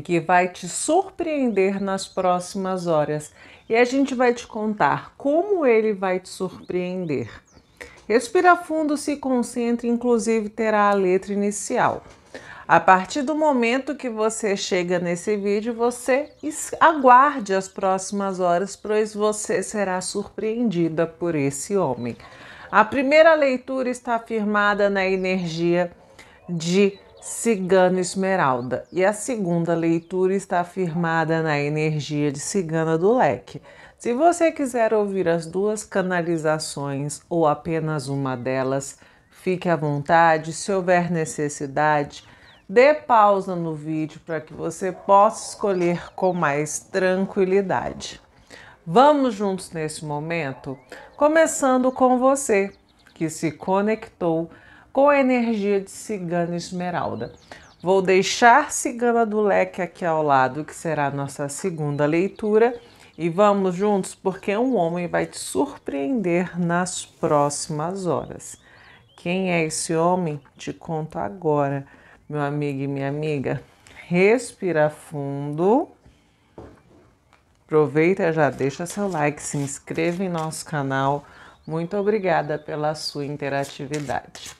que vai te surpreender nas próximas horas e a gente vai te contar como ele vai te surpreender. Respira fundo, se concentre, inclusive terá a letra inicial. A partir do momento que você chega nesse vídeo, você aguarde as próximas horas, pois você será surpreendida por esse homem. A primeira leitura está firmada na energia de Cigano Esmeralda, e a segunda leitura está firmada na energia de Cigana do Leque. Se você quiser ouvir as duas canalizações ou apenas uma delas, fique à vontade. Se houver necessidade, dê pausa no vídeo para que você possa escolher com mais tranquilidade. Vamos juntos nesse momento, começando com você que se conectou com a energia de cigana esmeralda. Vou deixar Cigana do Leque aqui ao lado, que será a nossa segunda leitura, e vamos juntos porque um homem vai te surpreender nas próximas horas. Quem é esse homem? Te conto agora, meu amigo e minha amiga. Respira fundo. Aproveita, já deixa seu like, se inscreva em nosso canal. Muito obrigada pela sua interatividade.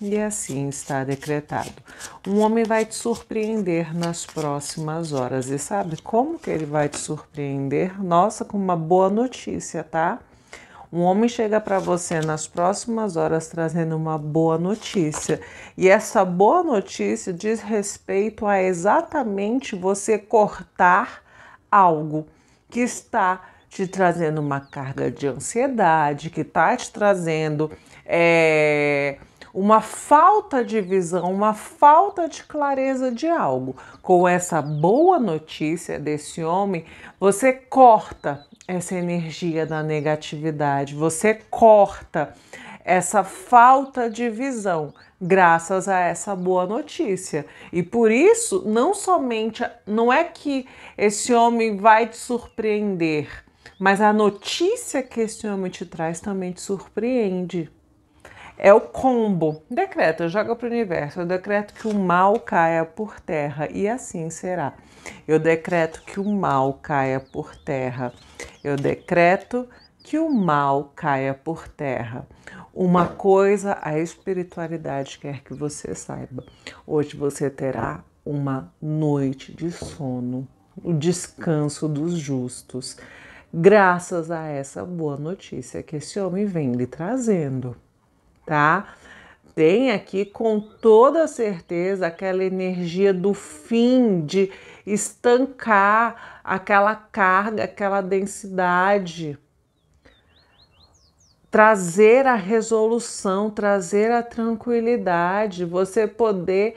E assim está decretado. Um homem vai te surpreender nas próximas horas. E sabe como que ele vai te surpreender? Nossa, com uma boa notícia, tá? Um homem chega para você nas próximas horas trazendo uma boa notícia. E essa boa notícia diz respeito a exatamente você cortar algo que está te trazendo uma carga de ansiedade, que está te trazendo. É uma falta de visão, uma falta de clareza de algo. Com essa boa notícia desse homem, você corta essa energia da negatividade, você corta essa falta de visão graças a essa boa notícia. E por isso, não somente não é que esse homem vai te surpreender, mas a notícia que esse homem te traz também te surpreende. É o combo. Decreta, joga para o universo. Eu decreto que o mal caia por terra e assim será. Eu decreto que o mal caia por terra. Eu decreto que o mal caia por terra. Uma coisa a espiritualidade quer que você saiba. Hoje você terá uma noite de sono, o descanso dos justos, graças a essa boa notícia que esse homem vem lhe trazendo tá? Tem aqui com toda certeza aquela energia do fim, de estancar aquela carga, aquela densidade, trazer a resolução, trazer a tranquilidade, você poder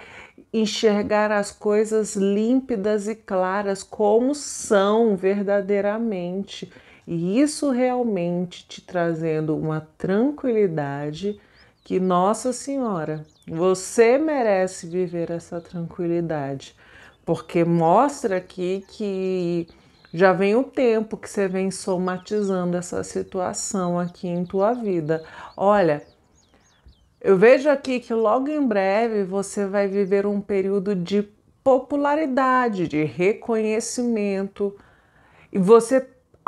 enxergar as coisas límpidas e claras como são verdadeiramente. E isso realmente te trazendo uma tranquilidade que Nossa Senhora, você merece viver essa tranquilidade, porque mostra aqui que já vem o tempo que você vem somatizando essa situação aqui em tua vida. Olha, eu vejo aqui que logo em breve você vai viver um período de popularidade, de reconhecimento, e você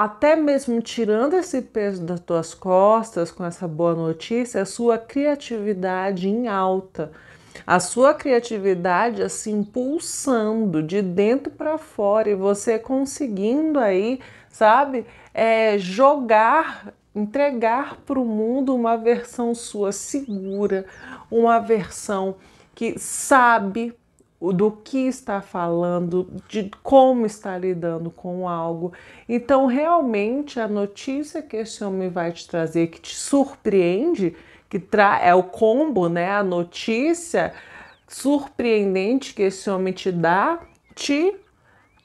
até mesmo tirando esse peso das tuas costas com essa boa notícia, a sua criatividade em alta, a sua criatividade assim pulsando de dentro para fora e você conseguindo aí, sabe, é, jogar, entregar para o mundo uma versão sua segura, uma versão que sabe o do que está falando, de como está lidando com algo. Então, realmente, a notícia que esse homem vai te trazer, que te surpreende, que tra é o combo, né? A notícia surpreendente que esse homem te dá, te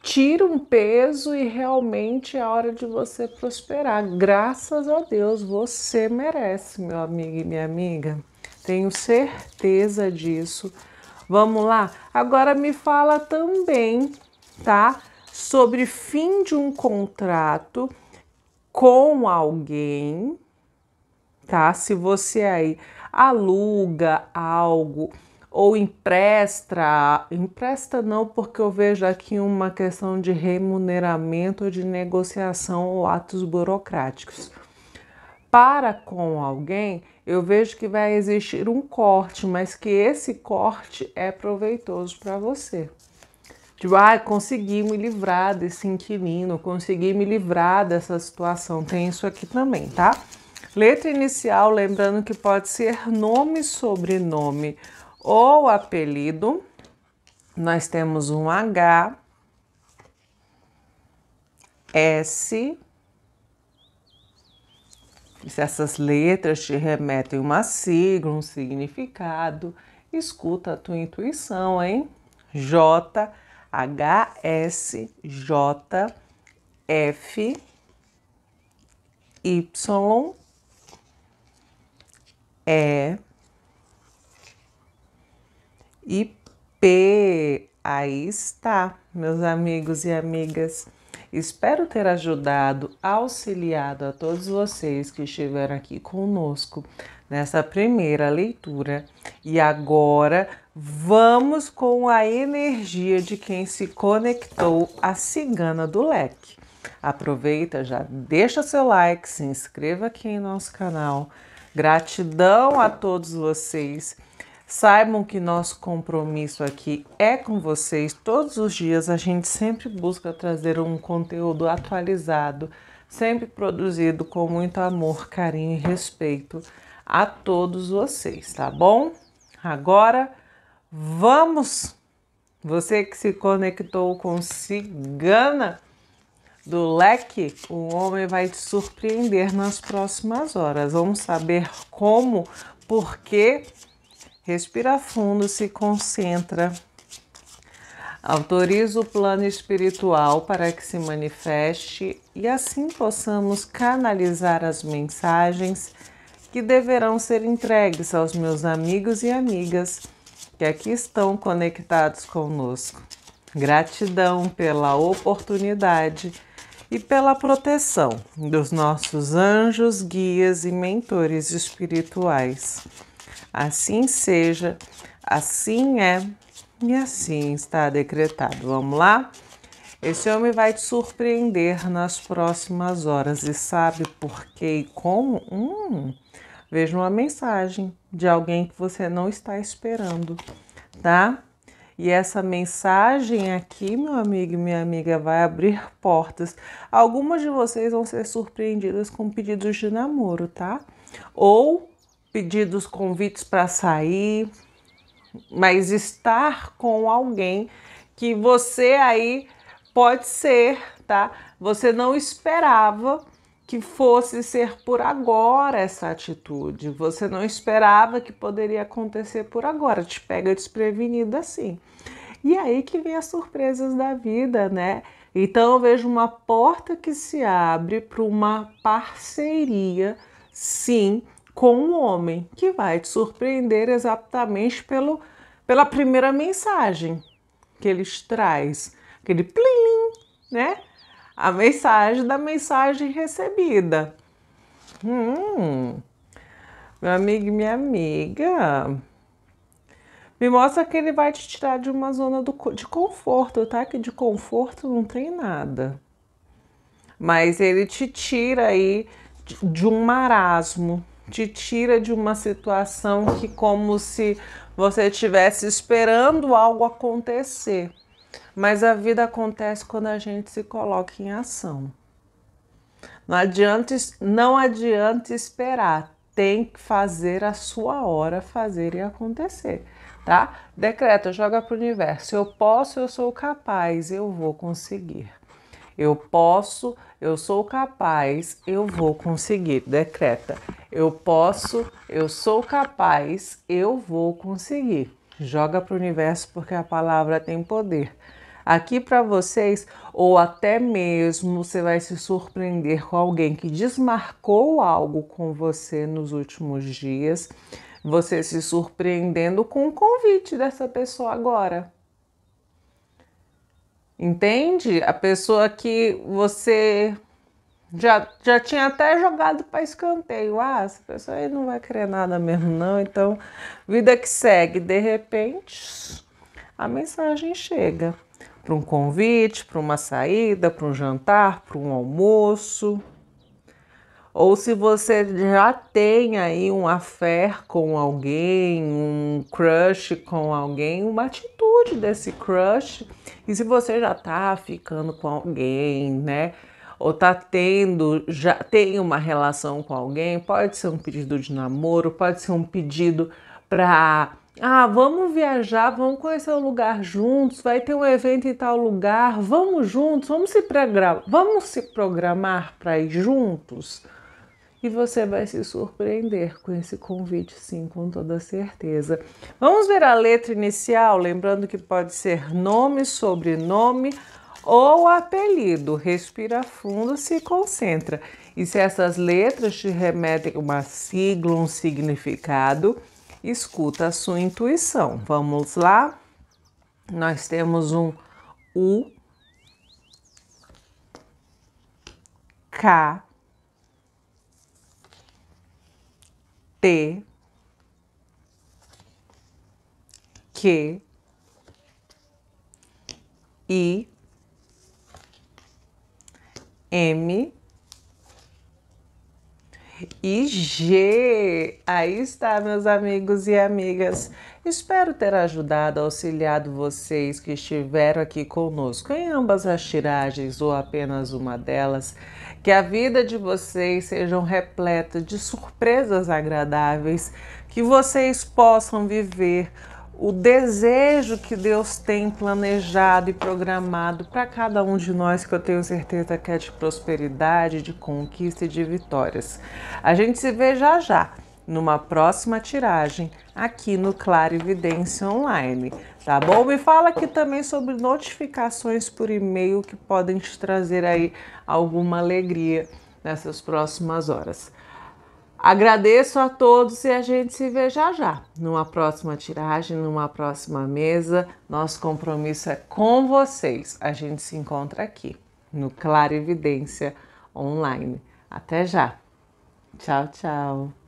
tira um peso e realmente é a hora de você prosperar. Graças a Deus, você merece, meu amigo e minha amiga. Tenho certeza disso Vamos lá? Agora me fala também, tá? Sobre fim de um contrato com alguém, tá? Se você aí aluga algo ou empresta, empresta não, porque eu vejo aqui uma questão de remuneramento, de negociação ou atos burocráticos para com alguém, eu vejo que vai existir um corte, mas que esse corte é proveitoso para você. Tipo, ah, consegui me livrar desse inquilino, consegui me livrar dessa situação. Tem isso aqui também, tá? Letra inicial, lembrando que pode ser nome, sobrenome ou apelido. Nós temos um H, S, se essas letras te remetem uma sigla, um significado, escuta a tua intuição, hein? J, H, S, J, F, Y, E, e P. Aí está, meus amigos e amigas. Espero ter ajudado, auxiliado a todos vocês que estiveram aqui conosco nessa primeira leitura. E agora vamos com a energia de quem se conectou à Cigana do Leque. Aproveita, já deixa seu like, se inscreva aqui em nosso canal. Gratidão a todos vocês Saibam que nosso compromisso aqui é com vocês. Todos os dias a gente sempre busca trazer um conteúdo atualizado, sempre produzido com muito amor, carinho e respeito a todos vocês, tá bom? Agora vamos! Você que se conectou com Cigana do Leque, o homem vai te surpreender nas próximas horas. Vamos saber como, por quê Respira fundo, se concentra. Autoriza o plano espiritual para que se manifeste e assim possamos canalizar as mensagens que deverão ser entregues aos meus amigos e amigas que aqui estão conectados conosco. Gratidão pela oportunidade e pela proteção dos nossos anjos, guias e mentores espirituais. Assim seja, assim é e assim está decretado. Vamos lá? Esse homem vai te surpreender nas próximas horas e sabe por quê e como? Hum, veja uma mensagem de alguém que você não está esperando, tá? E essa mensagem aqui, meu amigo e minha amiga, vai abrir portas. Algumas de vocês vão ser surpreendidas com pedidos de namoro, tá? Ou pedidos, convites para sair, mas estar com alguém que você aí pode ser, tá? Você não esperava que fosse ser por agora essa atitude. Você não esperava que poderia acontecer por agora. Te pega desprevenida assim. E aí que vem as surpresas da vida, né? Então eu vejo uma porta que se abre para uma parceria, sim, com o um homem, que vai te surpreender exatamente pelo, pela primeira mensagem que eles traz, aquele plim, né? A mensagem da mensagem recebida. Hum, meu amigo e minha amiga, me mostra que ele vai te tirar de uma zona do, de conforto, tá? Que de conforto não tem nada. Mas ele te tira aí de, de um marasmo, te tira de uma situação que como se você estivesse esperando algo acontecer. Mas a vida acontece quando a gente se coloca em ação. Não adianta, não adianta esperar, tem que fazer a sua hora fazer e acontecer, tá? Decreta, joga para o universo. Eu posso, eu sou capaz, eu vou conseguir. Eu posso, eu sou capaz, eu vou conseguir. Decreta. Eu posso, eu sou capaz, eu vou conseguir. Joga para o universo porque a palavra tem poder. Aqui para vocês, ou até mesmo você vai se surpreender com alguém que desmarcou algo com você nos últimos dias, você se surpreendendo com o convite dessa pessoa agora. Entende? A pessoa que você já, já tinha até jogado para escanteio. Ah, essa pessoa aí não vai querer nada mesmo, não. Então, vida que segue. De repente, a mensagem chega para um convite, para uma saída, para um jantar, para um almoço ou se você já tem aí um fé com alguém, um crush com alguém, uma atitude desse crush, e se você já tá ficando com alguém, né? Ou tá tendo, já tem uma relação com alguém, pode ser um pedido de namoro, pode ser um pedido para ah, vamos viajar, vamos conhecer o um lugar juntos, vai ter um evento em tal lugar, vamos juntos, vamos se programar, vamos se programar para ir juntos e você vai se surpreender com esse convite, sim, com toda certeza. Vamos ver a letra inicial, lembrando que pode ser nome, sobrenome ou apelido. Respira fundo, se concentra. E se essas letras te remetem a uma sigla, um significado, escuta a sua intuição. Vamos lá? Nós temos um U, K, T Q I M e G. Aí está, meus amigos e amigas. Espero ter ajudado, auxiliado vocês que estiveram aqui conosco em ambas as tiragens ou apenas uma delas. Que a vida de vocês seja repleta de surpresas agradáveis, que vocês possam viver o desejo que Deus tem planejado e programado para cada um de nós, que eu tenho certeza que é de prosperidade, de conquista e de vitórias. A gente se vê já já numa próxima tiragem aqui no Clarividência Online, tá bom? Me fala aqui também sobre notificações por e-mail que podem te trazer aí alguma alegria nessas próximas horas. Agradeço a todos e a gente se vê já já, numa próxima tiragem, numa próxima mesa. Nosso compromisso é com vocês. A gente se encontra aqui no Clarividência Online. Até já. Tchau, tchau.